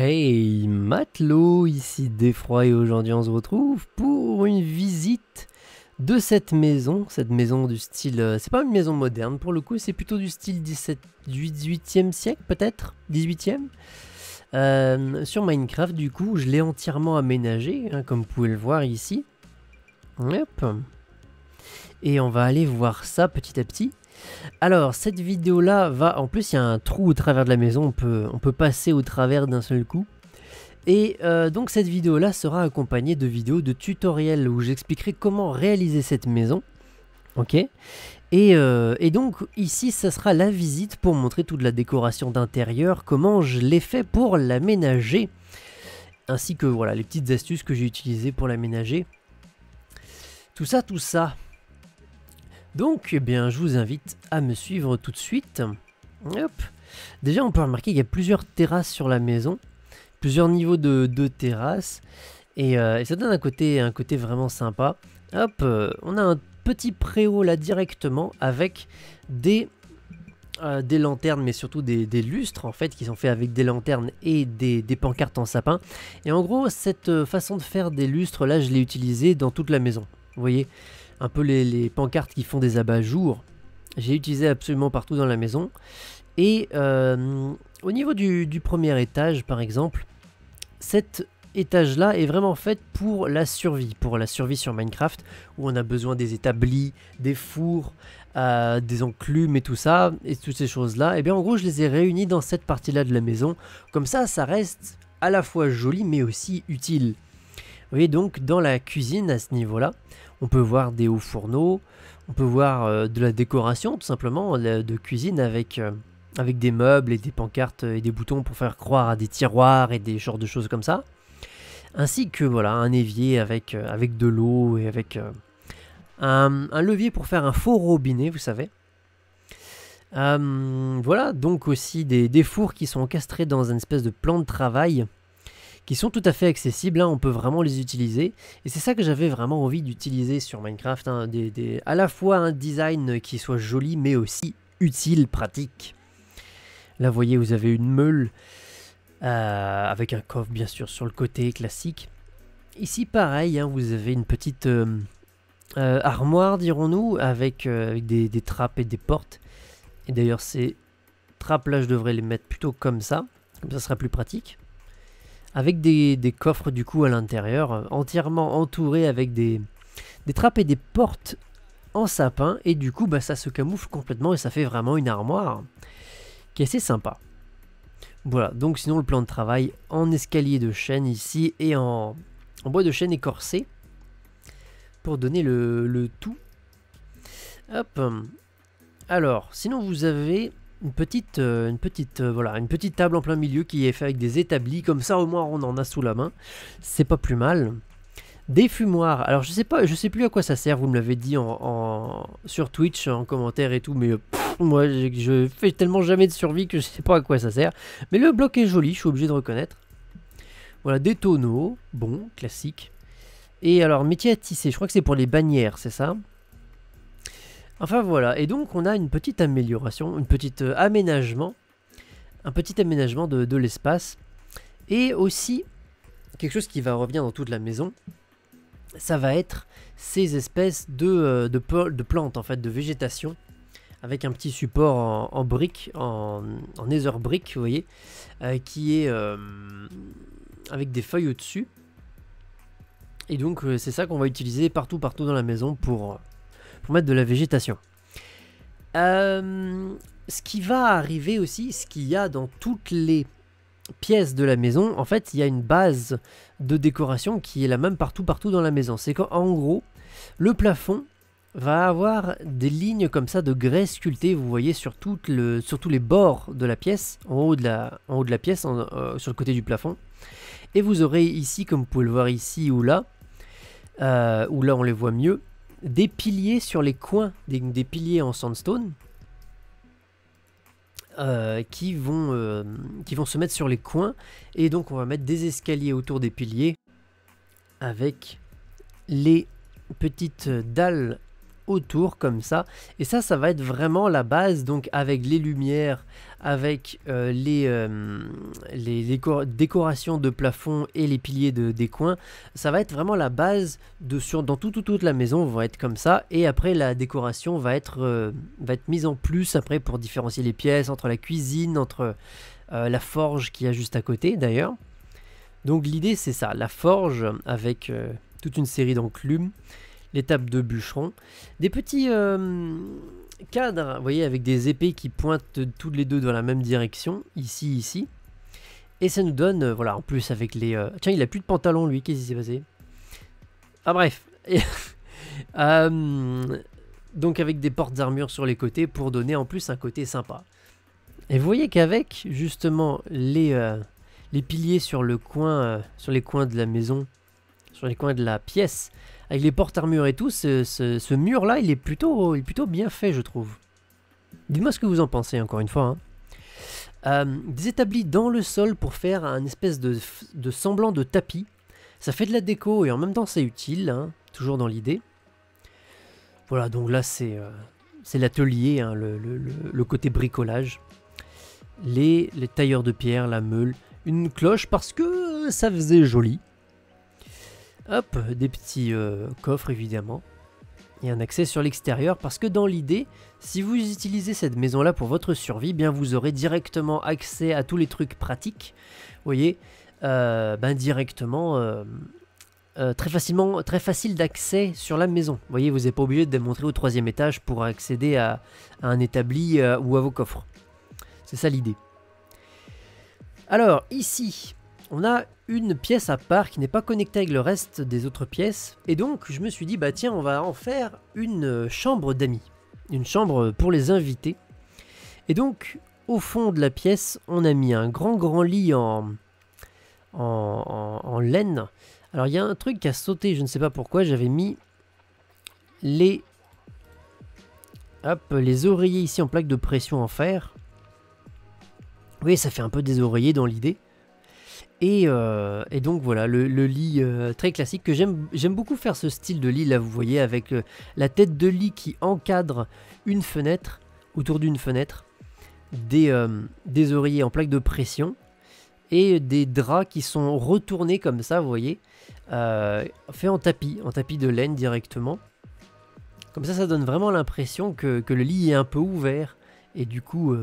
Hey, matelot, ici Défroy et aujourd'hui on se retrouve pour une visite de cette maison, cette maison du style, euh, c'est pas une maison moderne pour le coup, c'est plutôt du style 17, 18e siècle peut-être, 18e euh, Sur Minecraft du coup, je l'ai entièrement aménagé, hein, comme vous pouvez le voir ici. Et on va aller voir ça petit à petit. Alors, cette vidéo-là va... En plus, il y a un trou au travers de la maison, on peut, on peut passer au travers d'un seul coup. Et euh, donc cette vidéo-là sera accompagnée de vidéos de tutoriels où j'expliquerai comment réaliser cette maison. Ok et, euh, et, donc ici, ça sera la visite pour montrer toute la décoration d'intérieur, comment je l'ai fait pour l'aménager, ainsi que voilà les petites astuces que j'ai utilisées pour l'aménager. Tout ça, tout ça. Donc, eh bien, je vous invite à me suivre tout de suite. Déjà, on peut remarquer qu'il y a plusieurs terrasses sur la maison, plusieurs niveaux de, terrasses, euh, et, ça donne un côté, un côté vraiment sympa. Hop, euh, on a un petit préau là directement avec des, euh, des lanternes, mais surtout des, lustres en fait, qui sont faits avec des lanternes et des, des, pancartes en sapin. Et en gros, cette façon de faire des lustres là, je l'ai utilisée dans toute la maison. Vous voyez, un peu les, pancartes qui font des abats-jours. J'ai utilisé absolument partout dans la maison. Et euh, au niveau du, premier étage, par exemple, cet étage-là est vraiment fait pour la survie, pour la survie sur Minecraft, où on a besoin des établis, des fours, euh, des enclumes et tout ça, et toutes ces choses-là. Et bien en gros, je les ai réunis dans cette partie-là de la maison. Comme ça, ça reste à la fois joli, mais aussi utile. Vous voyez donc, dans la cuisine, à ce niveau-là, on peut voir des hauts fourneaux, on peut voir euh, de la décoration tout simplement, de cuisine avec, euh, avec des meubles et des pancartes et des boutons pour faire croire à des tiroirs et des genres de choses comme ça. Ainsi que voilà un évier avec, euh, avec de l'eau et avec un, levier pour faire un faux robinet, vous savez. voilà, donc aussi des, des, fours qui sont encastrés dans une espèce de plan de travail qui sont tout à fait accessibles, hein, on peut vraiment les utiliser. Et c'est ça que j'avais vraiment envie d'utiliser sur Minecraft, hein, à la fois un design qui soit joli mais aussi utile, pratique. Là vous voyez vous avez une meule euh, avec un coffre bien sûr sur le côté classique. Ici pareil, hein, vous avez une petite euh, euh, armoire dirons-nous avec, des, des trappes et des portes. Et d'ailleurs ces trappes là je devrais les mettre plutôt comme ça, comme ça sera plus pratique avec des, coffres du coup à l'intérieur, euh, entièrement entourés avec des, des trappes et des portes en sapin et du coup bah, ça se camoufle complètement et ça fait vraiment une armoire qui est assez sympa. Voilà, donc sinon le plan de travail en escalier de chêne ici et en, en bois de chêne écorcé pour donner le, le tout. Hop. Alors, sinon vous avez une petite, euh, une petite, euh, voilà, une petite table en plein milieu qui est faite avec des établis. Comme ça, au moins, on en a sous la main. C'est pas plus mal. Des fumoirs. Alors, je sais pas, je sais plus à quoi ça sert. Vous me l'avez dit en, sur Twitch, en commentaire et tout, mais euh, moi, je, je, fais tellement jamais de survie que je sais pas à quoi ça sert. Mais le bloc est joli, je suis obligé de reconnaître. Voilà, des tonneaux, bon, classique. Et alors, métier à tisser. Je crois que c'est pour les bannières, c'est ça Enfin voilà, et donc on a une petite amélioration, une petite euh, aménagement, un petit aménagement de, l'espace. Et aussi, quelque chose qui va revenir dans toute la maison, ça va être ces espèces de, euh, plantes, en fait, de végétation, avec un petit support en, brique, en, en nether brick, vous voyez, euh, qui est avec des feuilles au-dessus. Et donc c'est ça qu'on va utiliser partout, partout dans la maison pour pour mettre de la végétation. Euh, ce qui va arriver aussi, ce qu'il y a dans toutes les pièces de la maison, en fait, il y a une base de décoration qui est la même partout, partout dans la maison. C'est qu'en gros, le plafond va avoir des lignes comme ça de grès sculpté, vous voyez, sur, le, tous les bords de la pièce, en haut de la, haut de la pièce, euh, sur le côté du plafond. Et vous aurez ici, comme vous pouvez le voir ici ou là, euh, Ou où là on les voit mieux, des piliers sur les coins, des, piliers en sandstone, euh, qui, vont, euh, qui vont se mettre sur les coins. Et donc on va mettre des escaliers autour des piliers avec les petites dalles autour comme ça. Et ça, ça va être vraiment la base, donc avec les lumières, avec euh, les, euh, les, décorations de plafond et les piliers de, des coins. Ça va être vraiment la base de sur, dans tout, toute la maison va être comme ça. Et après, la décoration va être, euh, va être mise en plus après pour différencier les pièces entre la cuisine, entre la forge qui est juste à côté d'ailleurs. Donc l'idée c'est ça, la forge avec toute une série d'enclumes l'étape de bûcheron. Des petits euh, cadres, vous voyez, avec des épées qui pointent toutes les deux dans la même direction, ici, ici. Et ça nous donne, euh, voilà, en plus avec les... Euh, tiens, il a plus de pantalon, lui, qu'est-ce qui s'est passé Ah bref. donc avec des portes d'armure sur les côtés pour donner en plus un côté sympa. Et vous voyez qu'avec justement les, les piliers sur le coin, sur les coins de la maison, sur les coins de la pièce, avec les portes armures et tout, ce, mur-là, il, est plutôt, il est plutôt bien fait, je trouve. Dites-moi ce que vous en pensez, encore une fois. Hein. Euh, des établis dans le sol pour faire un espèce de, semblant de tapis. Ça fait de la déco et en même temps c'est utile, hein, toujours dans l'idée. Voilà, donc là c'est euh, l'atelier, hein, le, côté bricolage. Les, les tailleurs de pierre, la meule, une cloche parce que ça faisait joli. Hop, des petits euh, coffres évidemment. Et un accès sur l'extérieur parce que dans l'idée, si vous utilisez cette maison là pour votre survie, bien vous aurez directement accès à tous les trucs pratiques. Vous voyez, euh, ben directement euh, très facilement, très facile d'accès sur la maison. Vous voyez, vous n'êtes pas obligé de démontrer au troisième étage pour accéder à un établi ou à vos coffres. C'est ça l'idée. Alors ici, on a une pièce à part qui n'est pas connectée avec le reste des autres pièces. Et donc je me suis dit, bah tiens, on va en faire une chambre d'amis. Une chambre pour les invités. Et donc au fond de la pièce, on a mis un grand grand lit en, en, laine. Alors il y a un truc qui a sauté, je ne sais pas pourquoi, j'avais mis les, hop, les oreillers ici en plaque de pression en fer. Oui, ça fait un peu des oreillers dans l'idée. Euh, et, donc voilà, le, lit euh, très classique que j'aime beaucoup faire ce style de lit là, vous voyez, avec euh, la tête de lit qui encadre une fenêtre, autour d'une fenêtre, des, des, oreillers en plaque de pression et des draps qui sont retournés comme ça, vous voyez, fait en tapis, en tapis de laine directement. Comme ça, ça donne vraiment l'impression que, que, le lit est un peu ouvert et du coup,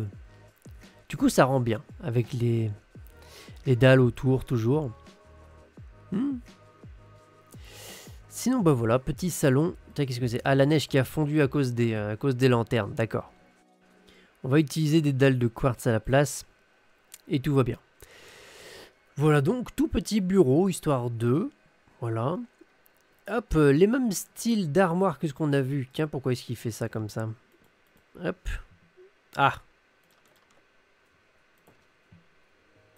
du coup ça rend bien avec les les dalles autour, toujours. Hmm. Sinon, bah voilà, petit salon. Qu'est-ce que c'est Ah, la neige qui a fondu à cause des, euh, à cause des lanternes, d'accord. On va utiliser des dalles de quartz à la place. Et tout va bien. Voilà donc, tout petit bureau, histoire 2. Voilà. Hop, euh, les mêmes styles d'armoire que ce qu'on a vu. Tiens, pourquoi est-ce qu'il fait ça comme ça Hop. Ah,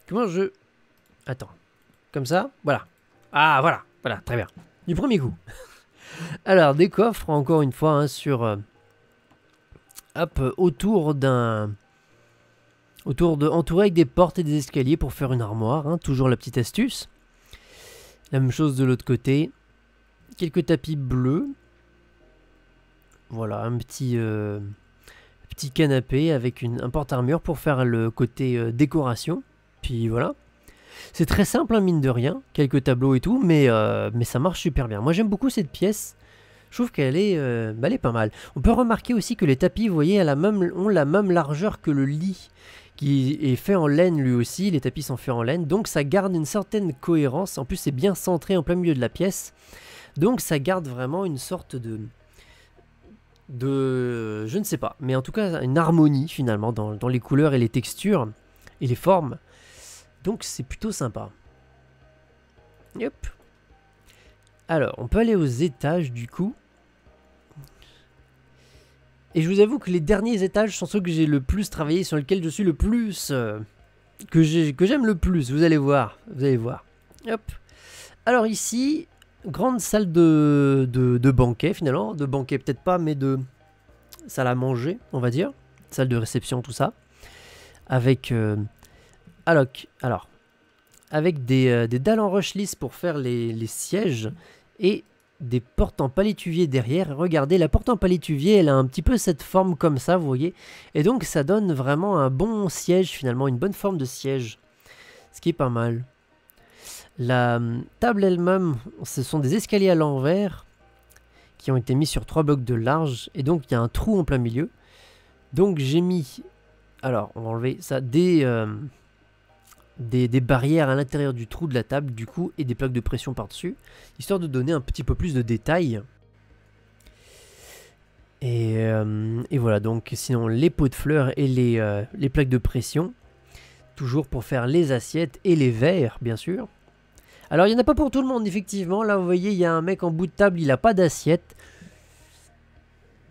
Comment je... Attends. Comme ça Voilà. Ah, voilà. Voilà, très bien. Du premier coup. Alors, des coffres, encore une fois, hein, sur... Euh, hop, euh, autour d'un... Autour de... Entouré avec des portes et des escaliers pour faire une armoire. Hein, toujours la petite astuce. La même chose de l'autre côté. Quelques tapis bleus. Voilà, un petit... Euh, petit canapé avec une, un porte-armure pour faire le côté décoration. Puis voilà. C'est très simple, hein, mine de rien, quelques tableaux et tout, mais, euh, mais ça marche super bien. Moi j'aime beaucoup cette pièce, je trouve qu'elle est, euh, est pas mal. On peut remarquer aussi que les tapis, vous voyez, ont la même largeur que le lit, qui est fait en laine lui aussi, les tapis sont faits en laine, donc ça garde une certaine cohérence, en plus c'est bien centré en plein milieu de la pièce, donc ça garde vraiment une sorte de... de... je ne sais pas, mais en tout cas une harmonie finalement dans les couleurs et les textures et les formes. Donc c'est plutôt sympa. Hop. Alors, on peut aller aux étages du coup. Et je vous avoue que les derniers étages sont ceux que j'ai le plus travaillé, sur lesquels je suis le plus... Euh, que j'aime le plus, vous allez voir. Vous allez voir. Hop. Alors ici, grande salle de, de, banquet finalement. De banquet peut-être pas, mais de salle à manger, on va dire. Salle de réception, tout ça. Avec... Euh, alors, avec des, euh, dalles en rush lisse pour faire les, sièges et des portes en palétuvier derrière. Regardez, la porte en palétuvier, elle a un petit peu cette forme comme ça, vous voyez. Et donc, ça donne vraiment un bon siège, finalement, une bonne forme de siège. Ce qui est pas mal. La hum, table elle-même, ce sont des escaliers à l'envers qui ont été mis sur trois blocs de large. Et donc, il y a un trou en plein milieu. Donc, j'ai mis... Alors, on va enlever ça. Des... Hum, des, barrières à l'intérieur du trou de la table du coup et des plaques de pression par-dessus, histoire de donner un petit peu plus de détails. Et, euh, voilà donc sinon les pots de fleurs et les, euh, les, plaques de pression, toujours pour faire les assiettes et les verres bien sûr. Alors il n'y en a pas pour tout le monde effectivement, là vous voyez il y a un mec en bout de table, il n'a pas d'assiette,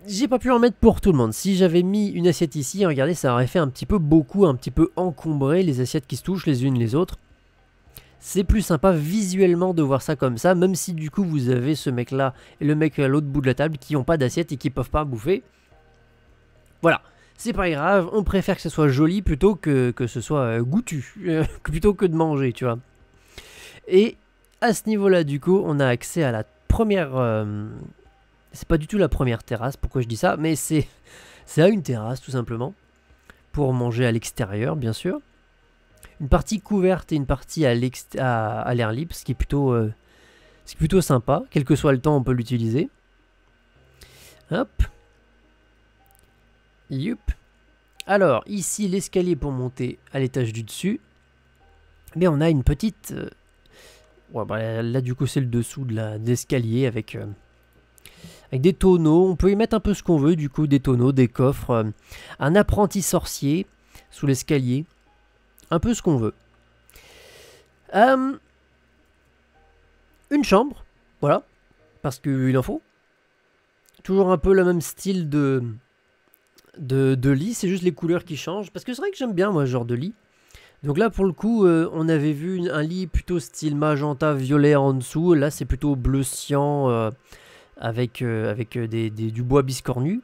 j'ai pas pu en mettre pour tout le monde. Si j'avais mis une assiette ici, regardez, ça aurait fait un petit peu beaucoup, un petit peu encombré les assiettes qui se touchent les unes les autres. C'est plus sympa visuellement de voir ça comme ça, même si du coup vous avez ce mec là et le mec à l'autre bout de la table qui n'ont pas d'assiette et qui peuvent pas bouffer. Voilà, c'est pas grave, on préfère que ce soit joli plutôt que, que ce soit euh, goûtu, euh, plutôt que de manger, tu vois. Et à ce niveau là, du coup, on a accès à la première, euh, c'est pas du tout la première terrasse, pourquoi je dis ça, mais c'est à une terrasse tout simplement, pour manger à l'extérieur bien sûr. Une partie couverte et une partie à l'air libre, ce qui est plutôt, euh, plutôt sympa. Quel que soit le temps, on peut l'utiliser. Hop. Youp. Alors, ici, l'escalier pour monter à l'étage du dessus. Mais on a une petite... Euh, bah, là, du coup, c'est le dessous de l'escalier avec... Euh, avec des tonneaux, on peut y mettre un peu ce qu'on veut, du coup, des tonneaux, des coffres, euh, un apprenti sorcier sous l'escalier, un peu ce qu'on veut. Euh, une chambre, voilà, parce qu'il en faut. Toujours un peu le même style de, de, lit, c'est juste les couleurs qui changent, parce que c'est vrai que j'aime bien, moi, ce genre de lit. Donc là, pour le coup, euh, on avait vu un lit plutôt style magenta violet en dessous. Là, c'est plutôt bleu cyan, avec, euh, avec euh, des, du bois biscornu.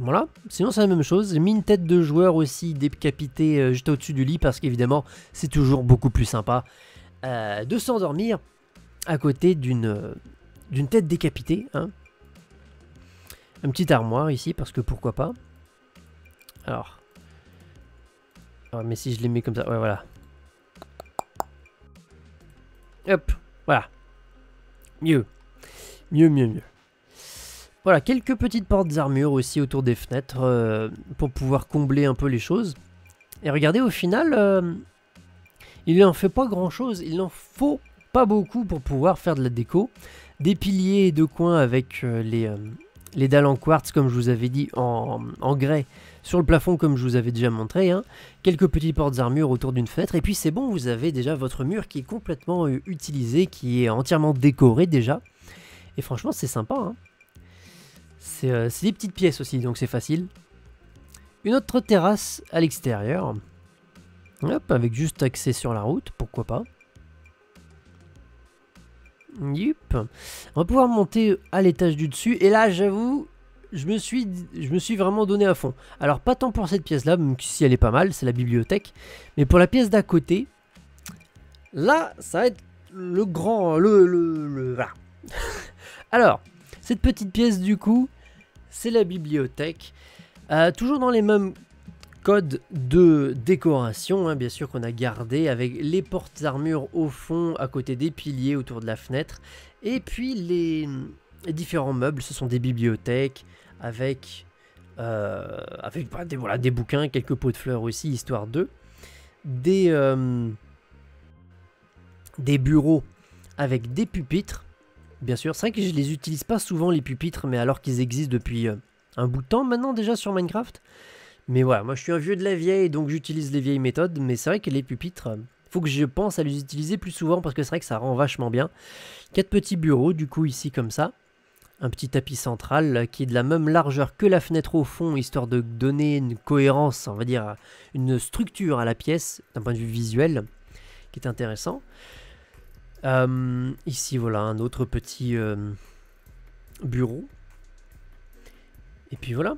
Voilà, sinon c'est la même chose. J'ai mis une tête de joueur aussi décapitée euh, juste au-dessus du lit parce qu'évidemment c'est toujours beaucoup plus sympa de s'endormir à côté d'une tête décapitée. Hein. Un petit armoire ici parce que pourquoi pas. Alors, ah, mais si je les mets comme ça, ouais voilà. Hop, voilà. Mieux mieux, mieux, mieux. Voilà, quelques petites portes armures aussi autour des fenêtres euh, pour pouvoir combler un peu les choses. Et regardez, au final, euh, il n'en fait pas grand-chose. Il n'en faut pas beaucoup pour pouvoir faire de la déco. Des piliers et de coins avec euh, les, les dalles en quartz, comme je vous avais dit, en, en grès sur le plafond, comme je vous avais déjà montré. Hein. Quelques petites portes armures autour d'une fenêtre. Et puis c'est bon, vous avez déjà votre mur qui est complètement utilisé, qui est entièrement décoré déjà. Et franchement, c'est sympa. Hein. Euh, c'est des petites pièces aussi, donc c'est facile. Une autre terrasse à l'extérieur. Hop, avec juste accès sur la route, pourquoi pas. On va pouvoir monter à l'étage du dessus. Et là, j'avoue, je me, suis, je me suis vraiment donné à fond. Alors, pas tant pour cette pièce-là, même si elle est pas mal, c'est la bibliothèque. Mais pour la pièce d'à côté, là, ça va être le grand... Le, le, le voilà. Alors, cette petite pièce du coup, c'est la bibliothèque. Euh, toujours dans les mêmes codes de décoration, hein, bien sûr qu'on a gardé avec les portes armures au fond, à côté des piliers, autour de la fenêtre, et puis les différents meubles, ce sont des bibliothèques avec euh, bah, des, voilà, des bouquins, quelques pots de fleurs aussi, histoire d'eux. Des, euh, des bureaux avec des pupitres Bien sûr, c'est vrai que je les utilise pas souvent les pupitres, mais alors qu'ils existent depuis euh, un bout de temps maintenant déjà sur Minecraft. Mais voilà, moi je suis un vieux de la vieille, donc j'utilise les vieilles méthodes, mais c'est vrai que les pupitres, euh, faut que je pense à les utiliser plus souvent parce que c'est vrai que ça rend vachement bien. Quatre petits bureaux, du coup ici comme ça. Un petit tapis central euh, qui est de la même largeur que la fenêtre au fond, histoire de donner une cohérence, on va dire, une structure à la pièce d'un point de vue visuel, qui est intéressant. Euh, ici, voilà, un autre petit euh, bureau. Et puis voilà.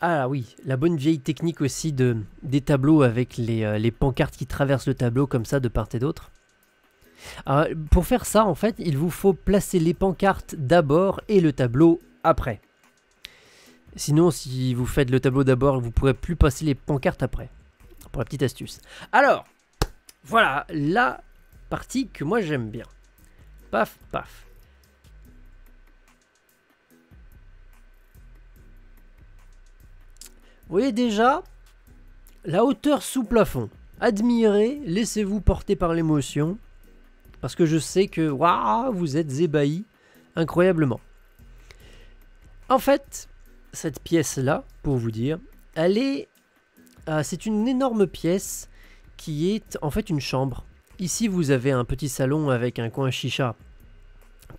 Ah oui, la bonne vieille technique aussi de, des tableaux avec les, euh, pancartes qui traversent le tableau comme ça de part et d'autre. Ah, pour faire ça, en fait, il vous faut placer les pancartes d'abord et le tableau après. Sinon, si vous faites le tableau d'abord, vous ne pourrez plus passer les pancartes après. Pour la petite astuce. Alors, voilà, là, partie que moi j'aime bien. Paf, paf. Vous voyez déjà la hauteur sous plafond. Admirez, laissez-vous porter par l'émotion, parce que je sais que waouh, vous êtes ébahis incroyablement. En fait, cette pièce-là, pour vous dire, elle est, euh, c'est une énorme pièce qui est en fait une chambre. Ici, vous avez un petit salon avec un coin chicha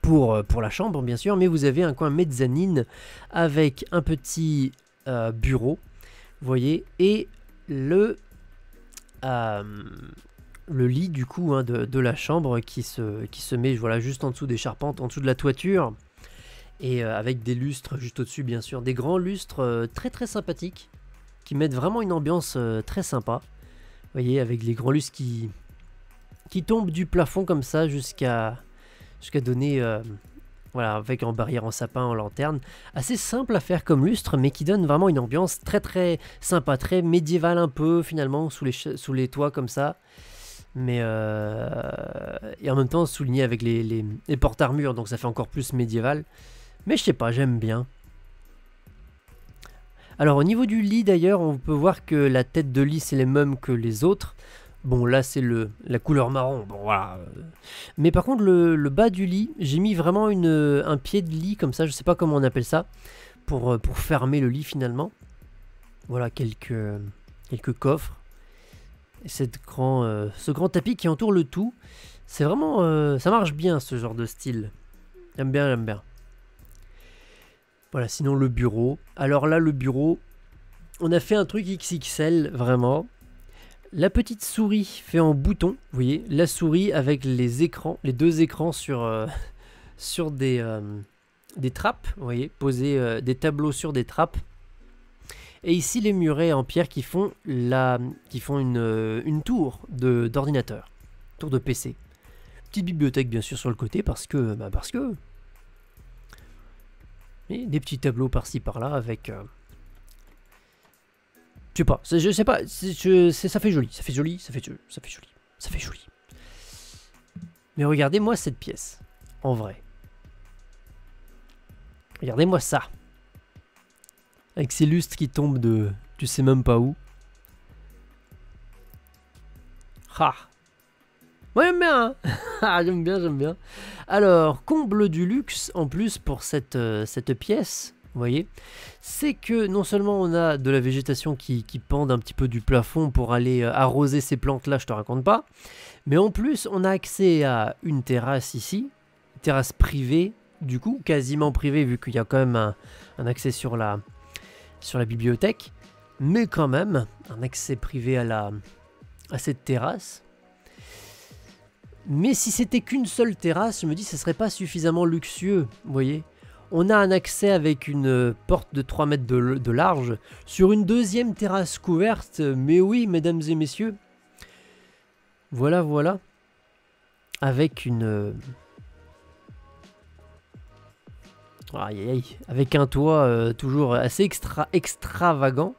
pour, euh, pour la chambre, bien sûr, mais vous avez un coin mezzanine avec un petit euh, bureau, voyez, et le, euh, le lit, du coup, hein, de, la chambre qui se, qui se met voilà, juste en dessous des charpentes, en dessous de la toiture, et avec des lustres juste au-dessus, bien sûr, des grands lustres très très sympathiques qui mettent vraiment une ambiance très sympa. Vous voyez, avec les grands lustres qui, qui tombe du plafond comme ça jusqu'à jusqu'à donner euh, voilà avec en barrière en sapin en lanterne assez simple à faire comme lustre mais qui donne vraiment une ambiance très très sympa très médiévale un peu finalement sous les sous les toits comme ça mais euh, et en même temps souligné avec les, les, les portes armures donc ça fait encore plus médiéval mais je sais pas j'aime bien alors au niveau du lit d'ailleurs on peut voir que la tête de lit c'est les mêmes que les autres Bon, là, c'est le, la couleur marron. Bon, voilà. Euh. Mais par contre, le, bas du lit, j'ai mis vraiment une, euh, un pied de lit comme ça. Je sais pas comment on appelle ça. Pour, euh, pour fermer le lit finalement. Voilà, quelques, quelques coffres. Et cette grand, ce grand tapis qui entoure le tout. C'est vraiment. ça marche bien ce genre de style. J'aime bien, j'aime bien. Voilà, sinon le bureau. Alors là, le bureau, on a fait un truc XXL, vraiment. La petite souris fait en bouton, vous voyez, la souris avec les écrans, les deux écrans sur, euh, sur des, euh, des trappes, vous voyez, poser euh, des tableaux sur des trappes. Et ici les murets en pierre qui font, la, qui font une, tour d'ordinateur, tour de PC. Petite bibliothèque bien sûr sur le côté parce que, bah parce que, des petits tableaux par-ci par-là avec je sais pas, je sais pas, ça fait joli, ça fait joli, ça fait, ça fait joli, ça fait joli. Mais regardez-moi cette pièce, en vrai. Regardez-moi ça. Avec ces lustres qui tombent de tu sais même pas où. Ha Moi j'aime bien hein. J'aime bien, j'aime bien. Alors, comble du luxe en plus pour cette, euh, cette pièce vous voyez, c'est que non seulement on a de la végétation qui, qui pend un petit peu du plafond pour aller euh, arroser ces plantes-là, je te raconte pas, mais en plus on a accès à une terrasse ici, terrasse privée, du coup, quasiment privée vu qu'il y a quand même un, accès sur la, sur la bibliothèque, mais quand même un accès privé à, la, à cette terrasse. Mais si c'était qu'une seule terrasse, je me dis, ce serait pas suffisamment luxueux, vous voyez on a un accès avec une euh, porte de 3 mètres de, large sur une deuxième terrasse couverte. Mais oui, mesdames et messieurs, voilà, voilà. Avec une... Euh, aïe, aïe, Avec un toit euh, toujours assez extra extravagant.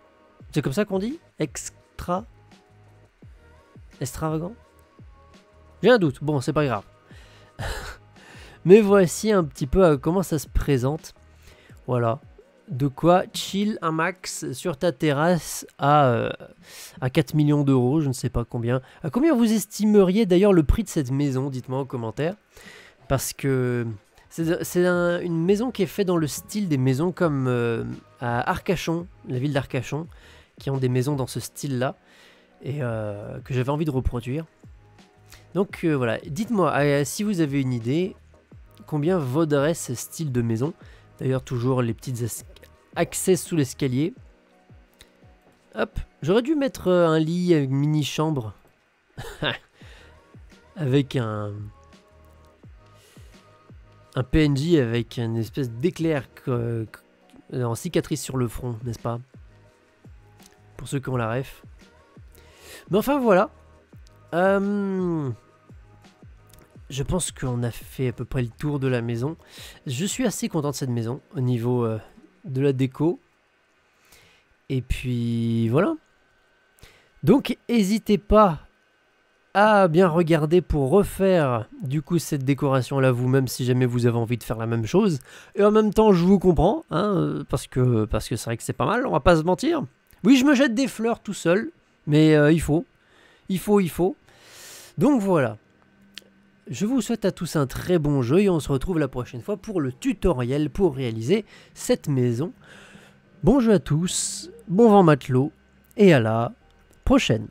C'est comme ça qu'on dit Extra Extravagant J'ai un doute. Bon, c'est pas grave. Mais voici un petit peu euh, comment ça se présente. Voilà. De quoi chill un max sur ta terrasse à, euh, à 4 millions d'euros, je ne sais pas combien. À combien vous estimeriez d'ailleurs le prix de cette maison Dites-moi en commentaire. Parce que c'est une maison qui est faite dans le style des maisons comme euh, à Arcachon, la ville d'Arcachon, qui ont des maisons dans ce style-là, et que j'avais envie de reproduire. Donc voilà, dites-moi si vous avez une idée, combien vaudrait ce style de maison D'ailleurs, toujours les petites accès sous l'escalier. Hop, j'aurais dû mettre euh, un lit avec une mini chambre. avec un... Un PNJ avec une espèce d'éclair en cicatrice sur le front, n'est-ce pas Pour ceux qui ont la ref. Mais enfin voilà. Hum, je pense qu'on a fait à peu près le tour de la maison. Je suis assez content de cette maison au niveau euh, de la déco. Et puis voilà. Donc n'hésitez pas à bien regarder pour refaire du coup cette décoration là vous-même si jamais vous avez envie de faire la même chose. Et en même temps je vous comprends, hein, euh, parce que parce que c'est vrai que c'est pas mal, on va pas se mentir. Oui je me jette des fleurs tout seul, mais euh, il faut. Il faut, il faut. Donc voilà. Je vous souhaite à tous un très bon jeu et on se retrouve la prochaine fois pour le tutoriel pour réaliser cette maison. Bon jeu à tous, bon vent matelot et à la prochaine